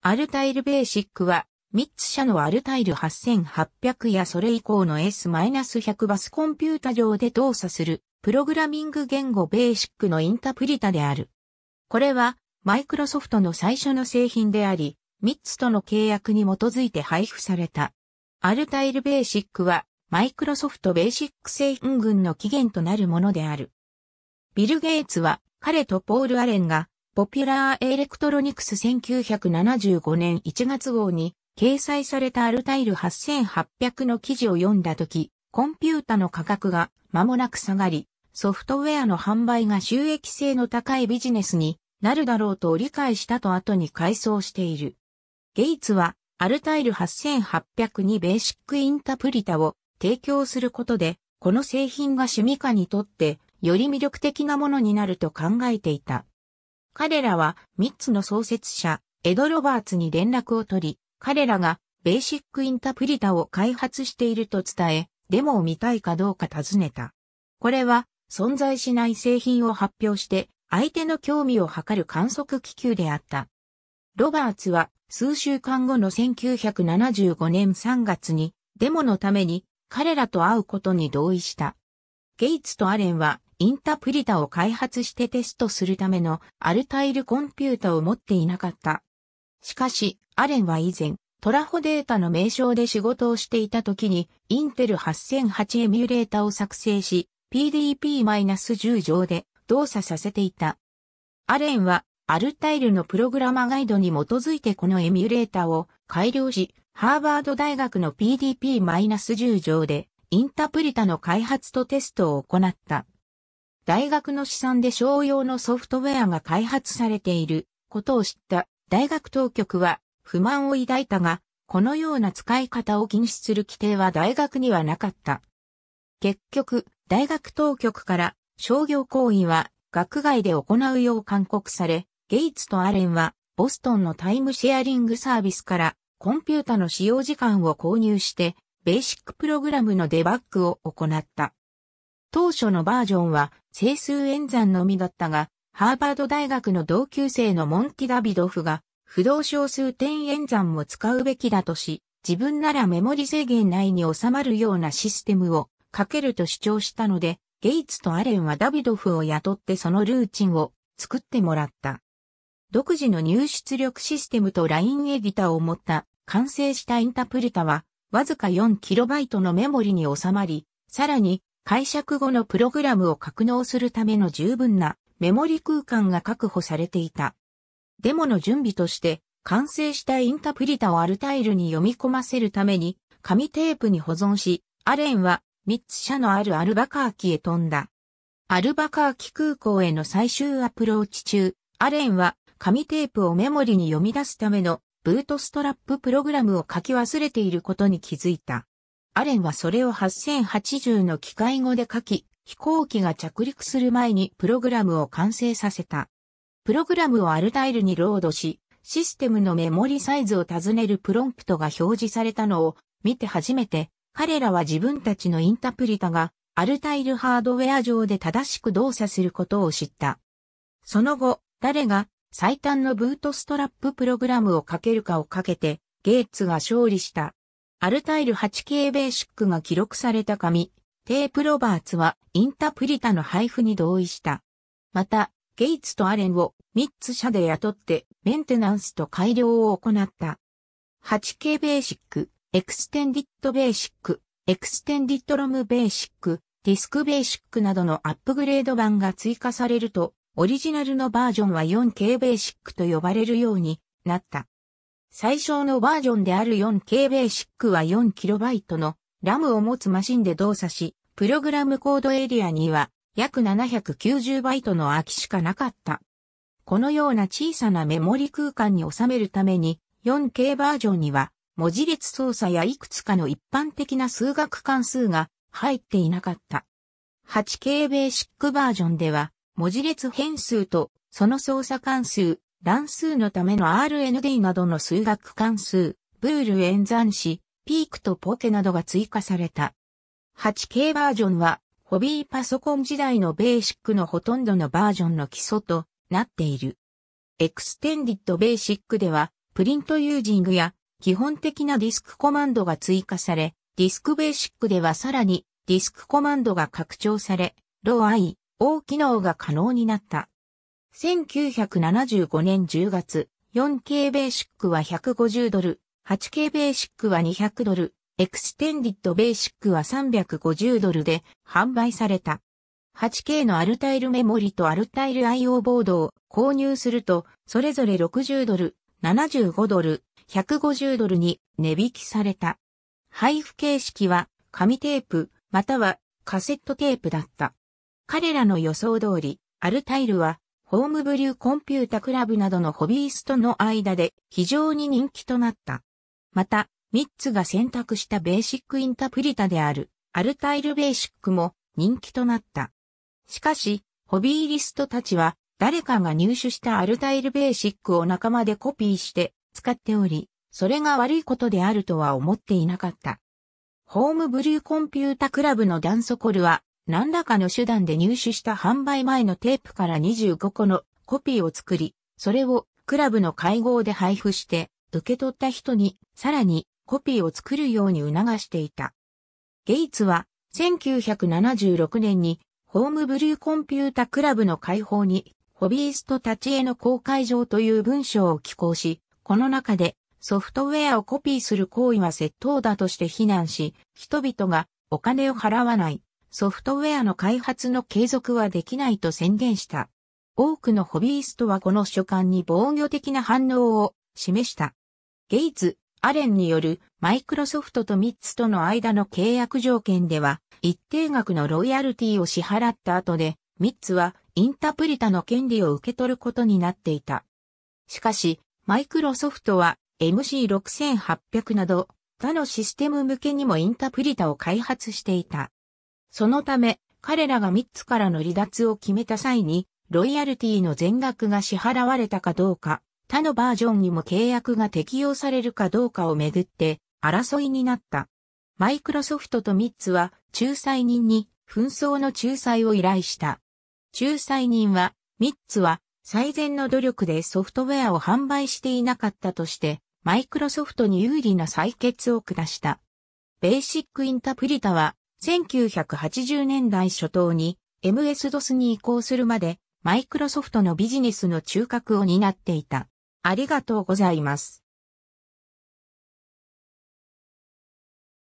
アルタイルベーシックは、3つ社のアルタイル8800やそれ以降の S-100 バスコンピュータ上で動作する、プログラミング言語ベーシックのインタプリタである。これは、マイクロソフトの最初の製品であり、3つとの契約に基づいて配布された。アルタイルベーシックは、マイクロソフトベーシック製品群の起源となるものである。ビル・ゲイツは、彼とポール・アレンが、ポピュラーエレクトロニクス1975年1月号に掲載されたアルタイル8800の記事を読んだとき、コンピュータの価格が間もなく下がり、ソフトウェアの販売が収益性の高いビジネスになるだろうと理解したと後に回想している。ゲイツは、アルタイル8800にベーシックインタプリタを提供することで、この製品が趣味家にとってより魅力的なものになると考えていた。彼らは3つの創設者、エド・ロバーツに連絡を取り、彼らがベーシックインタプリタを開発していると伝え、デモを見たいかどうか尋ねた。これは存在しない製品を発表して相手の興味を測る観測気球であった。ロバーツは数週間後の1975年3月にデモのために彼らと会うことに同意した。ゲイツとアレンはインタプリタを開発してテストするためのアルタイルコンピュータを持っていなかった。しかし、アレンは以前、トラホデータの名称で仕事をしていた時に、インテル8008エミュレータを作成し、PDP-10 上で動作させていた。アレンは、アルタイルのプログラマガイドに基づいてこのエミュレータを改良し、ハーバード大学の PDP-10 上で、インタプリタの開発とテストを行った。大学の試算で商用のソフトウェアが開発されていることを知った大学当局は不満を抱いたが、このような使い方を禁止する規定は大学にはなかった。結局、大学当局から商業行為は学外で行うよう勧告され、ゲイツとアレンはボストンのタイムシェアリングサービスからコンピュータの使用時間を購入して、ベーシックプログラムのデバッグを行った。当初のバージョンは整数演算のみだったが、ハーバード大学の同級生のモンティ・ダビドフが、不動小数点演算も使うべきだとし、自分ならメモリ制限内に収まるようなシステムをかけると主張したので、ゲイツとアレンはダビドフを雇ってそのルーチンを作ってもらった。独自の入出力システムとラインエディタを持った完成したインタプルタは、わずか 4KB のメモリに収まり、さらに解釈後のプログラムを格納するための十分なメモリ空間が確保されていた。デモの準備として、完成したインタプリタをアルタイルに読み込ませるために、紙テープに保存し、アレンは3つ社のあるアルバカーキへ飛んだ。アルバカーキ空港への最終アプローチ中、アレンは紙テープをメモリに読み出すためのブートストラッププログラムを書き忘れていることに気づいた。アレンはそれを8080の機械語で書き、飛行機が着陸する前にプログラムを完成させた。プログラムをアルタイルにロードし、システムのメモリサイズを尋ねるプロンプトが表示されたのを見て初めて、彼らは自分たちのインタプリタがアルタイルハードウェア上で正しく動作することを知った。その後、誰が最短のブートストラッププログラムをかけるかをかけて、ゲイツが勝利した。アルタイル 8K ベーシックが記録された紙、テープ・ロバーツはインタプリタの配布に同意した。また、ゲイツとアレンを3つ社で雇ってメンテナンスと改良を行った。8K ベーシック、エクステンディットベーシック、エクステンディットロムベーシック、ディスクベーシックなどのアップグレード版が追加されると、オリジナルのバージョンは 4K ベーシックと呼ばれるようになった。最小のバージョンである 4K ベーシックは 4KB のラムを持つマシンで動作し、プログラムコードエリアには約790バイトの空きしかなかった。このような小さなメモリ空間に収めるために 4K バージョンには文字列操作やいくつかの一般的な数学関数が入っていなかった。8K ベーシックバージョンでは文字列変数とその操作関数乱数のための RND などの数学関数、ブール演算子、ピークとポケなどが追加された。8K バージョンは、ホビーパソコン時代のベーシックのほとんどのバージョンの基礎となっている。エクステンディットベーシックでは、プリントユージングや基本的なディスクコマンドが追加され、ディスクベーシックではさらにディスクコマンドが拡張され、ローアイ、O 機能が可能になった。1975年10月、4K ベーシックは150ドル、8K ベーシックは200ドル、エクステンディッドベーシックは350ドルで販売された。8K のアルタイルメモリとアルタイル IO ボードを購入すると、それぞれ60ドル、75ドル、150ドルに値引きされた。配布形式は紙テープ、またはカセットテープだった。彼らの予想通り、アルタイルはホームブリューコンピュータクラブなどのホビーストの間で非常に人気となった。また、ミッツが選択したベーシックインタプリタであるアルタイルベーシックも人気となった。しかし、ホビーリストたちは誰かが入手したアルタイルベーシックを仲間でコピーして使っており、それが悪いことであるとは思っていなかった。ホームブリューコンピュータクラブのダンソコルは何らかの手段で入手した販売前のテープから25個のコピーを作り、それをクラブの会合で配布して、受け取った人にさらにコピーを作るように促していた。ゲイツは1976年にホームブルーコンピュータクラブの開放にホビーストたちへの公開状という文章を寄稿し、この中でソフトウェアをコピーする行為は窃盗だとして非難し、人々がお金を払わない、ソフトウェアの開発の継続はできないと宣言した。多くのホビーストはこの書簡に防御的な反応を示した。ゲイツ、アレンによるマイクロソフトとミッツとの間の契約条件では、一定額のロイヤルティを支払った後で、ミッツはインタプリタの権利を受け取ることになっていた。しかし、マイクロソフトは MC6800 など他のシステム向けにもインタプリタを開発していた。そのため、彼らが3つからの離脱を決めた際に、ロイヤルティの全額が支払われたかどうか、他のバージョンにも契約が適用されるかどうかをめぐって争いになった。マイクロソフトと3つは仲裁人に紛争の仲裁を依頼した。仲裁人は、3つは最善の努力でソフトウェアを販売していなかったとして、マイクロソフトに有利な採決を下した。ベーシックインタプリタは1980年代初頭に MS-DOS に移行するまでマイクロソフトのビジネスの中核を担っていた。ありがとうございます。